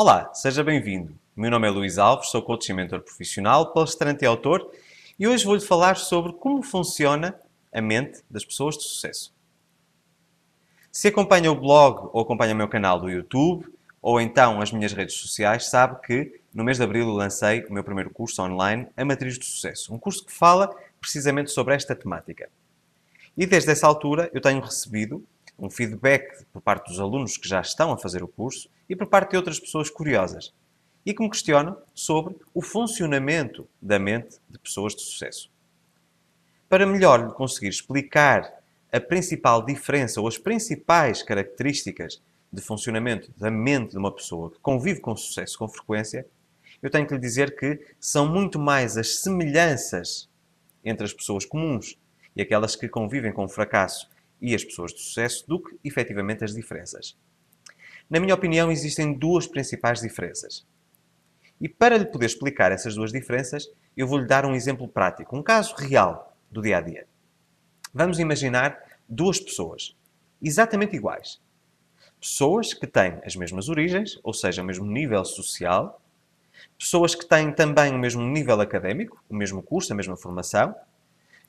Olá, seja bem-vindo. Meu nome é Luís Alves, sou coach e mentor profissional, palestrante e autor e hoje vou-lhe falar sobre como funciona a mente das pessoas de sucesso. Se acompanha o blog ou acompanha o meu canal do YouTube ou então as minhas redes sociais, sabe que no mês de abril lancei o meu primeiro curso online, A Matriz do Sucesso, um curso que fala precisamente sobre esta temática. E desde essa altura eu tenho recebido um feedback por parte dos alunos que já estão a fazer o curso e por parte de outras pessoas curiosas e que me questionam sobre o funcionamento da mente de pessoas de sucesso. Para melhor lhe conseguir explicar a principal diferença ou as principais características de funcionamento da mente de uma pessoa que convive com sucesso com frequência, eu tenho que lhe dizer que são muito mais as semelhanças entre as pessoas comuns e aquelas que convivem com fracasso e as pessoas de sucesso do que efetivamente as diferenças. Na minha opinião, existem duas principais diferenças. E para lhe poder explicar essas duas diferenças, eu vou-lhe dar um exemplo prático, um caso real do dia a dia. Vamos imaginar duas pessoas, exatamente iguais. Pessoas que têm as mesmas origens, ou seja, o mesmo nível social, pessoas que têm também o mesmo nível académico, o mesmo curso, a mesma formação,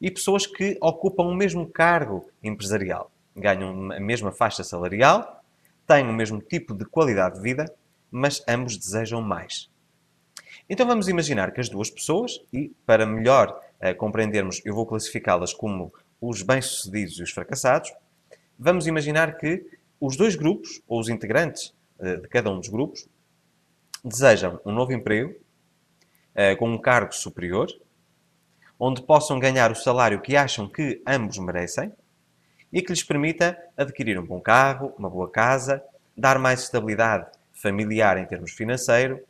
e pessoas que ocupam o mesmo cargo empresarial, ganham a mesma faixa salarial, têm o mesmo tipo de qualidade de vida, mas ambos desejam mais. Então vamos imaginar que as duas pessoas, e para melhor uh, compreendermos, eu vou classificá-las como os bem-sucedidos e os fracassados, vamos imaginar que os dois grupos, ou os integrantes uh, de cada um dos grupos, desejam um novo emprego, uh, com um cargo superior, onde possam ganhar o salário que acham que ambos merecem e que lhes permita adquirir um bom carro, uma boa casa, dar mais estabilidade familiar em termos financeiro,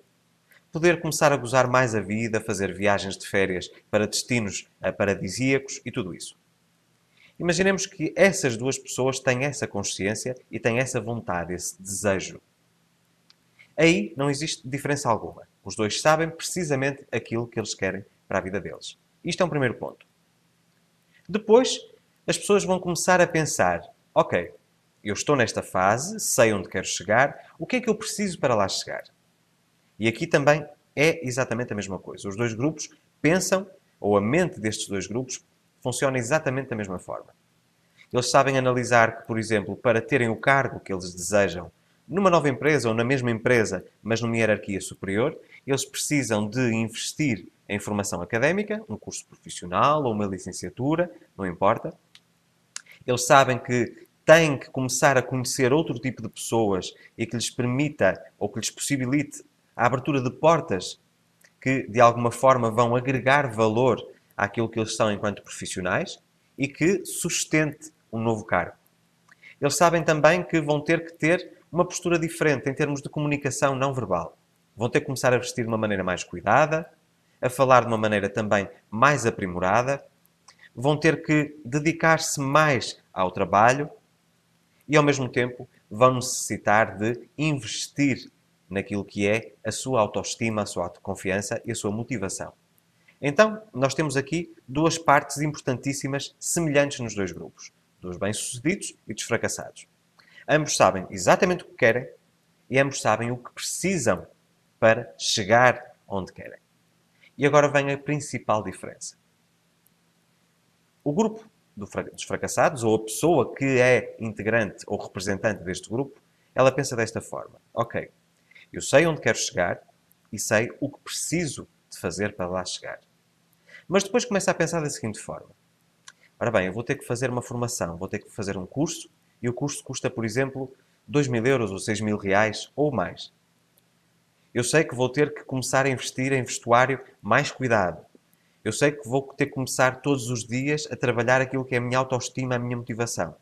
poder começar a gozar mais a vida, fazer viagens de férias para destinos eh, paradisíacos e tudo isso. Imaginemos que essas duas pessoas têm essa consciência e têm essa vontade, esse desejo. Aí não existe diferença alguma. Os dois sabem precisamente aquilo que eles querem para a vida deles. Isto é um primeiro ponto. Depois, as pessoas vão começar a pensar: ok, eu estou nesta fase, sei onde quero chegar, o que é que eu preciso para lá chegar? E aqui também é exatamente a mesma coisa. Os dois grupos pensam, ou a mente destes dois grupos funciona exatamente da mesma forma. Eles sabem analisar que, por exemplo, para terem o cargo que eles desejam numa nova empresa ou na mesma empresa, mas numa hierarquia superior, eles precisam de investir em formação académica, um curso profissional ou uma licenciatura, não importa. Eles sabem que têm que começar a conhecer outro tipo de pessoas e que lhes permita ou que lhes possibilite a abertura de portas que de alguma forma vão agregar valor àquilo que eles são enquanto profissionais e que sustente um novo cargo. Eles sabem também que vão ter que ter uma postura diferente em termos de comunicação não verbal. Vão ter que começar a vestir de uma maneira mais cuidada, a falar de uma maneira também mais aprimorada, vão ter que dedicar-se mais ao trabalho e, ao mesmo tempo, vão necessitar de investir naquilo que é a sua autoestima, a sua autoconfiança e a sua motivação. Então, nós temos aqui duas partes importantíssimas semelhantes nos dois grupos: dos bem-sucedidos e dos fracassados. Ambos sabem exatamente o que querem e ambos sabem o que precisam para chegar onde querem. E agora vem a principal diferença. O grupo dos fracassados, ou a pessoa que é integrante ou representante deste grupo, ela pensa desta forma: Ok, eu sei onde quero chegar e sei o que preciso de fazer para lá chegar. Mas depois começa a pensar da seguinte forma: Ora bem, eu vou ter que fazer uma formação, vou ter que fazer um curso e o curso custa, por exemplo, 2 mil euros ou 6 mil reais ou mais. Eu sei que vou ter que começar a investir em vestuário mais cuidado. Eu sei que vou ter que começar todos os dias a trabalhar aquilo que é a minha autoestima, a minha motivação.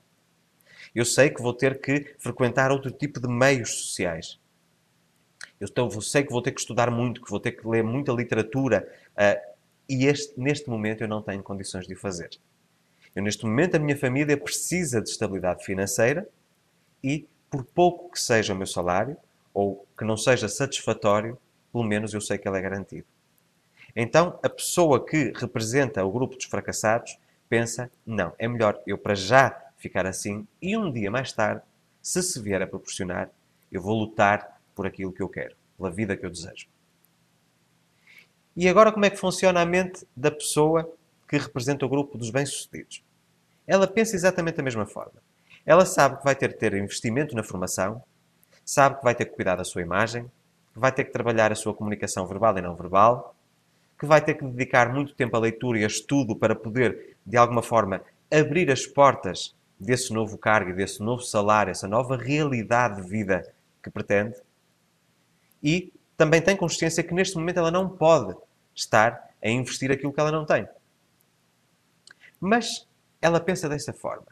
Eu sei que vou ter que frequentar outro tipo de meios sociais. Eu sei que vou ter que estudar muito, que vou ter que ler muita literatura. Uh, e este, neste momento eu não tenho condições de o fazer. Eu, neste momento, a minha família precisa de estabilidade financeira e, por pouco que seja o meu salário, ou que não seja satisfatório, pelo menos eu sei que ele é garantido. Então, a pessoa que representa o grupo dos fracassados pensa: não, é melhor eu para já ficar assim e um dia mais tarde, se se vier a proporcionar, eu vou lutar por aquilo que eu quero, pela vida que eu desejo. E agora, como é que funciona a mente da pessoa que representa o grupo dos bem-sucedidos? Ela pensa exatamente da mesma forma. Ela sabe que vai ter que ter investimento na formação, sabe que vai ter que cuidar da sua imagem, que vai ter que trabalhar a sua comunicação verbal e não verbal, que vai ter que dedicar muito tempo à leitura e a estudo para poder, de alguma forma, abrir as portas desse novo cargo, desse novo salário, essa nova realidade de vida que pretende. E também tem consciência que neste momento ela não pode estar a investir aquilo que ela não tem. Mas ela pensa dessa forma.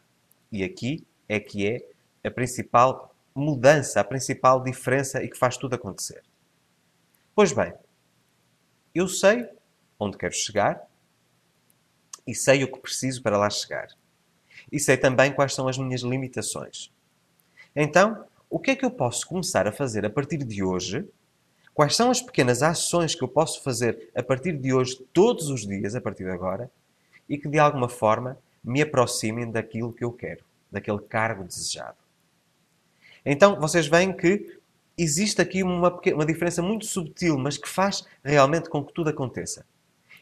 E aqui é que é a principal mudança, a principal diferença e que faz tudo acontecer. Pois bem, eu sei onde quero chegar e sei o que preciso para lá chegar. E sei também quais são as minhas limitações. Então, o que é que eu posso começar a fazer a partir de hoje? Quais são as pequenas ações que eu posso fazer a partir de hoje, todos os dias, a partir de agora, e que de alguma forma me aproximem daquilo que eu quero, daquele cargo desejado? Então vocês veem que existe aqui uma, pequena, uma diferença muito subtil, mas que faz realmente com que tudo aconteça.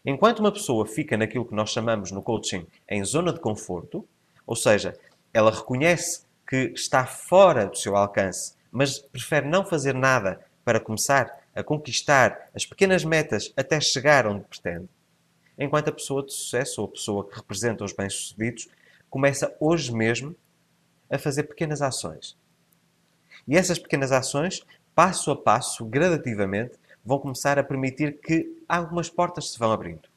Enquanto uma pessoa fica naquilo que nós chamamos no coaching em zona de conforto, ou seja, ela reconhece que está fora do seu alcance, mas prefere não fazer nada para começar a conquistar as pequenas metas até chegar onde pretende, enquanto a pessoa de sucesso ou a pessoa que representa os bem-sucedidos começa hoje mesmo a fazer pequenas ações e essas pequenas ações, passo a passo, gradativamente, vão começar a permitir que algumas portas se vão abrindo.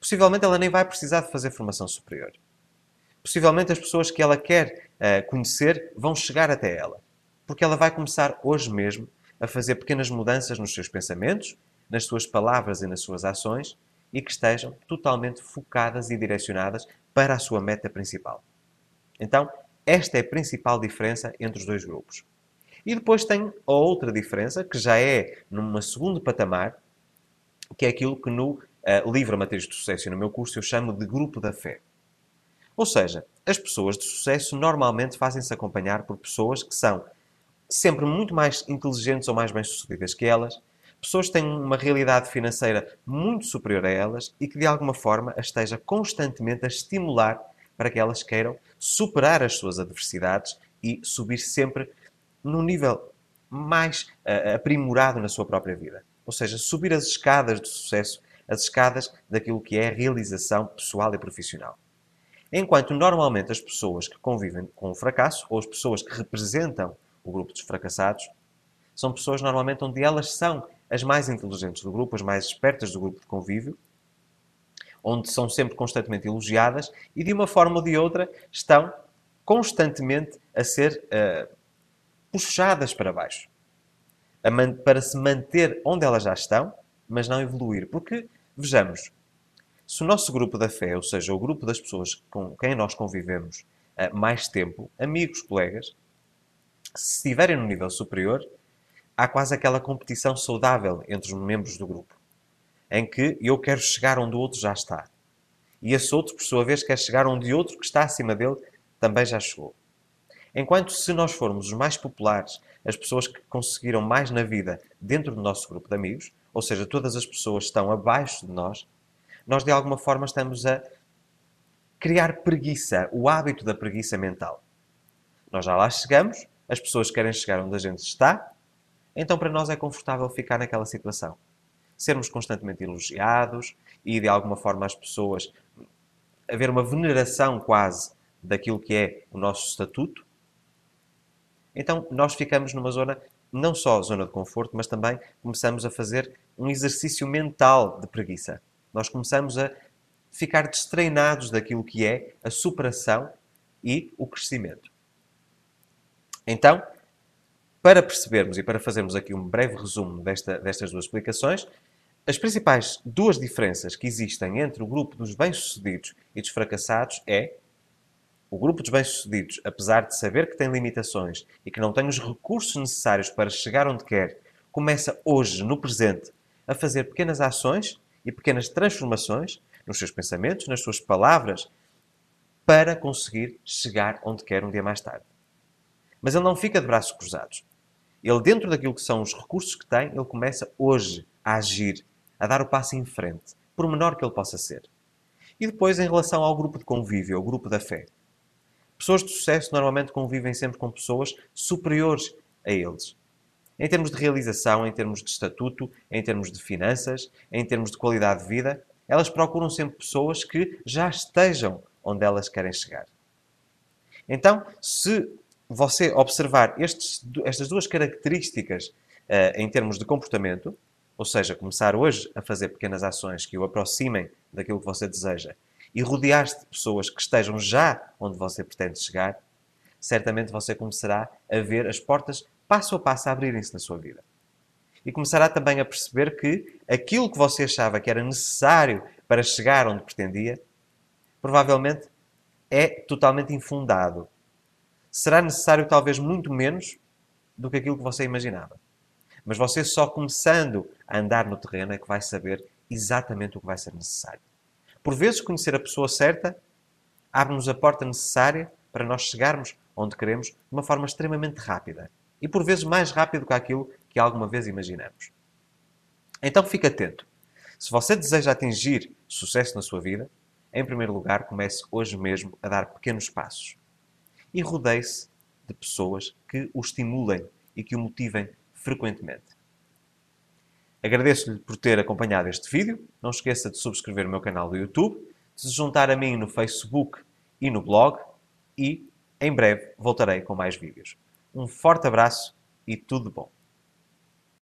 Possivelmente ela nem vai precisar de fazer formação superior. Possivelmente as pessoas que ela quer uh, conhecer vão chegar até ela, porque ela vai começar hoje mesmo a fazer pequenas mudanças nos seus pensamentos, nas suas palavras e nas suas ações e que estejam totalmente focadas e direcionadas para a sua meta principal. Então, esta é a principal diferença entre os dois grupos. E depois tem a outra diferença, que já é numa segundo patamar, que é aquilo que no uh, livro Matriz de Sucesso e no meu curso eu chamo de grupo da fé. Ou seja, as pessoas de sucesso normalmente fazem-se acompanhar por pessoas que são sempre muito mais inteligentes ou mais bem-sucedidas que elas, pessoas que têm uma realidade financeira muito superior a elas e que de alguma forma as esteja constantemente a estimular para que elas queiram superar as suas adversidades e subir sempre num nível mais uh, aprimorado na sua própria vida. Ou seja, subir as escadas do sucesso, as escadas daquilo que é a realização pessoal e profissional. Enquanto normalmente as pessoas que convivem com o fracasso, ou as pessoas que representam o grupo dos fracassados, são pessoas normalmente onde elas são as mais inteligentes do grupo, as mais espertas do grupo de convívio, onde são sempre constantemente elogiadas e de uma forma ou de outra estão constantemente a ser uh, puxadas para baixo, para se manter onde elas já estão, mas não evoluir. Porque, vejamos, se o nosso grupo da fé, ou seja, o grupo das pessoas com quem nós convivemos eh, mais tempo, amigos, colegas, se estiverem no nível superior, há quase aquela competição saudável entre os membros do grupo, em que eu quero chegar onde o outro já está. E esse outro, por sua vez, quer chegar onde outro que está acima dele também já chegou. Enquanto se nós formos os mais populares, as pessoas que conseguiram mais na vida dentro do nosso grupo de amigos, ou seja, todas as pessoas estão abaixo de nós, nós de alguma forma estamos a criar preguiça, o hábito da preguiça mental. Nós já lá chegamos, as pessoas querem chegar onde a gente está, então para nós é confortável ficar naquela situação. Sermos constantemente elogiados e de alguma forma as pessoas haver uma veneração quase daquilo que é o nosso estatuto então nós ficamos numa zona, não só zona de conforto, mas também começamos a fazer um exercício mental de preguiça. Nós começamos a ficar destreinados daquilo que é a superação e o crescimento. Então, para percebermos e para fazermos aqui um breve resumo desta, destas duas explicações, as principais duas diferenças que existem entre o grupo dos bem-sucedidos e dos fracassados é o grupo dos bem-sucedidos, apesar de saber que tem limitações e que não tem os recursos necessários para chegar onde quer, começa hoje, no presente, a fazer pequenas ações e pequenas transformações nos seus pensamentos, nas suas palavras, para conseguir chegar onde quer um dia mais tarde. Mas ele não fica de braços cruzados. Ele, dentro daquilo que são os recursos que tem, ele começa hoje a agir, a dar o passo em frente, por menor que ele possa ser. E depois, em relação ao grupo de convívio, ao grupo da fé. Pessoas de sucesso normalmente convivem sempre com pessoas superiores a eles. Em termos de realização, em termos de estatuto, em termos de finanças, em termos de qualidade de vida, elas procuram sempre pessoas que já estejam onde elas querem chegar. Então, se você observar estes, estas duas características uh, em termos de comportamento, ou seja, começar hoje a fazer pequenas ações que o aproximem daquilo que você deseja e rodear-se de pessoas que estejam já onde você pretende chegar, certamente você começará a ver as portas passo a passo abrirem-se na sua vida. E começará também a perceber que aquilo que você achava que era necessário para chegar onde pretendia, provavelmente é totalmente infundado. Será necessário talvez muito menos do que aquilo que você imaginava. Mas você só começando a andar no terreno é que vai saber exatamente o que vai ser necessário. Por vezes, conhecer a pessoa certa abre-nos a porta necessária para nós chegarmos onde queremos de uma forma extremamente rápida e por vezes mais rápido que aquilo que alguma vez imaginamos. Então fique atento. Se você deseja atingir sucesso na sua vida, em primeiro lugar, comece hoje mesmo a dar pequenos passos e rodeie-se de pessoas que o estimulem e que o motivem frequentemente. Agradeço-lhe por ter acompanhado este vídeo. Não esqueça de subscrever o meu canal do YouTube, de se juntar a mim no Facebook e no blog e em breve voltarei com mais vídeos. Um forte abraço e tudo bom!